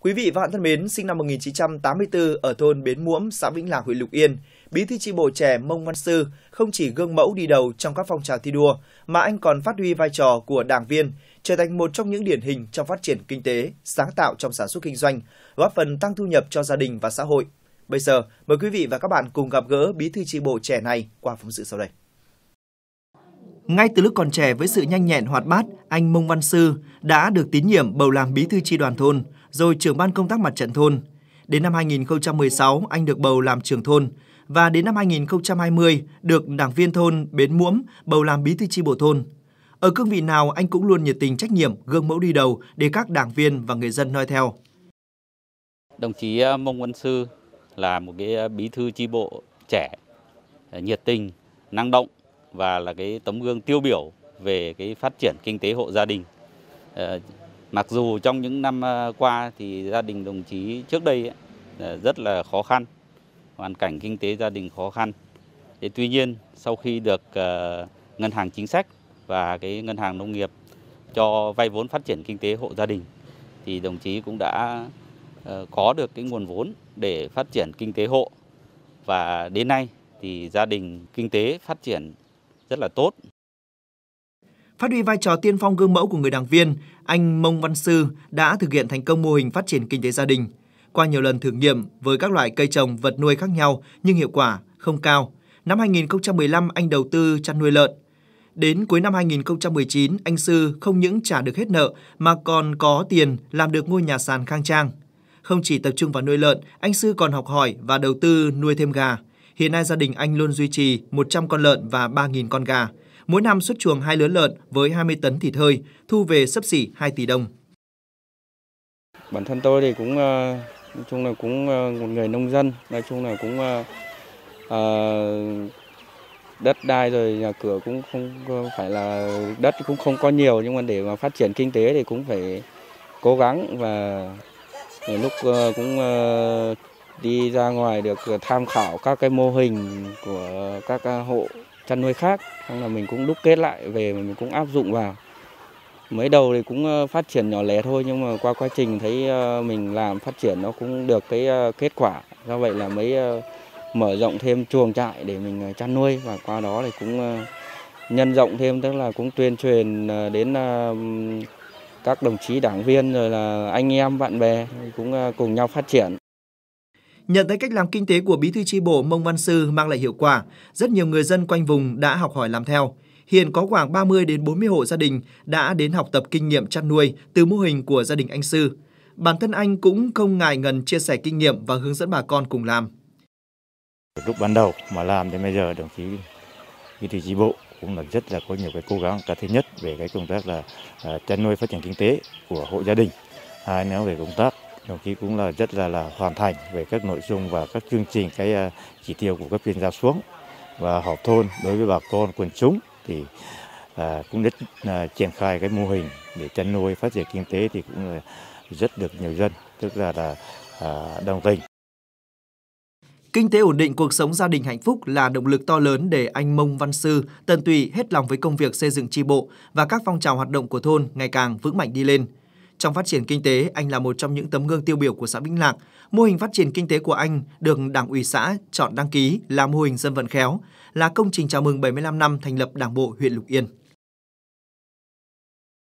Quý vị và các bạn thân mến, sinh năm 1984 ở thôn Bến Muỗm, xã Vĩnh Lạc, huyện Lục Yên, bí thư tri bộ trẻ Mông Văn Sư không chỉ gương mẫu đi đầu trong các phong trào thi đua, mà anh còn phát huy vai trò của đảng viên, trở thành một trong những điển hình trong phát triển kinh tế, sáng tạo trong sản xuất kinh doanh, góp phần tăng thu nhập cho gia đình và xã hội. Bây giờ, mời quý vị và các bạn cùng gặp gỡ bí thư tri bộ trẻ này qua phóng sự sau đây. Ngay từ lúc còn trẻ với sự nhanh nhẹn hoạt bát, anh Mông Văn Sư đã được tín nhiệm bầu làm bí thư tri đoàn thôn, rồi trưởng ban công tác mặt trận thôn. Đến năm 2016, anh được bầu làm trưởng thôn và đến năm 2020 được đảng viên thôn Bến Muỗm bầu làm bí thư tri bộ thôn. Ở cương vị nào anh cũng luôn nhiệt tình trách nhiệm, gương mẫu đi đầu để các đảng viên và người dân noi theo. Đồng chí ờ, Mông Văn Sư là một cái ờ, bí thư tri bộ trẻ, nhiệt tình, năng động và là cái tấm gương tiêu biểu về cái phát triển kinh tế hộ gia đình. Ờ, mặc dù trong những năm ờ, qua thì gia đình đồng chí trước đây ờ, rất là khó khăn, hoàn cảnh kinh tế gia đình khó khăn. Thế tuy nhiên sau khi được ngân hàng chính sách và cái ngân hàng nông nghiệp cho vay vốn phát triển kinh tế hộ gia đình thì đồng chí cũng đã có được cái nguồn vốn để phát triển kinh tế hộ và đến nay thì gia đình kinh tế phát triển rất là tốt. Phát huy vai trò tiên phong gương mẫu của người đảng viên, anh Mông Văn Sư đã thực hiện thành công mô hình phát triển kinh tế gia đình. Qua nhiều lần thử nghiệm với các loại cây trồng, vật nuôi khác nhau nhưng hiệu quả không cao. Năm 2015 anh đầu tư chăn nuôi lợn. Đến cuối năm 2019, anh Sư không những trả được hết nợ mà còn có tiền làm được ngôi nhà sàn khang trang. Không chỉ tập trung vào nuôi lợn, anh Sư còn học hỏi và đầu tư nuôi thêm gà. Hiện nay gia đình anh luôn duy trì 100 con lợn và 3.000 con gà. Mỗi năm xuất chuồng hai lứa lợn với 20 tấn thịt hơi, thu về sấp xỉ 2 tỷ đồng. Bản thân tôi thì cũng ờ, nói chung là cũng ờ, một người nông dân, nói chung là cũng à, đất đai rồi nhà cửa cũng không phải là đất cũng không có nhiều nhưng mà để mà phát triển kinh tế thì cũng phải cố gắng và lúc cũng đi ra ngoài được ờ, tham khảo các cái mô hình của các ờ, hộ chăn nuôi khác xong là mình cũng đúc kết lại về mình cũng áp dụng vào mới đầu thì cũng ờ, phát triển nhỏ lẻ thôi nhưng mà qua quá trình thấy mình làm phát triển nó cũng được cái kết quả do vậy là mới mở rộng thêm chuồng trại để mình chăn nuôi và qua đó thì cũng nhân rộng thêm tức là cũng tuyên truyền đến các đồng chí đảng viên rồi là anh em bạn bè cũng cùng nhau phát triển Nhận thấy cách làm kinh tế của bí thư tri bộ Mông Văn Sư mang lại hiệu quả, rất nhiều người dân quanh vùng đã học hỏi làm theo. Hiện có khoảng 30 đến 40 hộ gia đình đã đến học tập kinh nghiệm chăn nuôi từ mô hình của gia đình anh Sư. Bản thân anh cũng không ngại ngần chia sẻ kinh nghiệm và hướng dẫn bà con cùng làm. Lúc ban đầu mà làm đến bây giờ đồng chí bí thư tri bộ cũng là rất là có nhiều cái cố gắng. Cái thứ nhất về cái công tác là à, chăn nuôi phát triển kinh tế của hộ gia đình. Hai nữa về công tác đồng chí cũng là rất là là hoàn thành về các nội dung và các chương trình cái à, chỉ tiêu của cấp trên giao xuống và họp thôn đối với bà con quần chúng thì à, cũng rất à, triển khai cái mô hình để chăn nuôi phát triển kinh tế thì cũng là rất được nhiều dân tức là là à, đồng tình Kinh tế ổn định cuộc sống gia đình hạnh phúc là động lực to lớn để anh Mông Văn Sư tận tụy hết lòng với công việc xây dựng tri bộ và các phong trào hoạt động của thôn ngày càng vững mạnh đi lên. Trong phát triển kinh tế, anh là một trong những tấm gương tiêu biểu của xã Vĩnh Lạc. Mô hình phát triển kinh tế của anh được Đảng ủy xã chọn đăng ký là mô hình dân vận khéo, là công trình chào mừng 75 năm thành lập Đảng bộ huyện Lục Yên.